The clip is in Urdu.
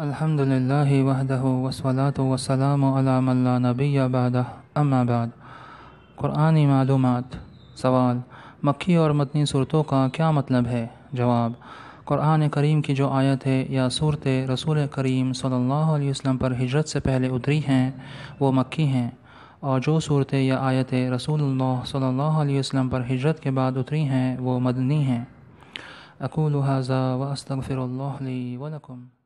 الحمد للہ وحدہ وسلاۃ وسلام و علام اللہ نبی آباد ام آباد قرآن معلومات سوال مکی اور متنی صورتوں کا کیا مطلب ہے جواب قرآن کریم کی جو آیت ہے یا صورت رسول کریم صلی اللہ علیہ وسلم پر ہجرت سے پہلے اتری ہیں وہ مکی ہیں اور جو صورت یا آیتیں رسول اللہ صلی اللہ علیہ وسلم پر ہجرت کے بعد اتری ہیں وہ مدنی ہیں اقوال و استغفر اللہ علیہ ولکم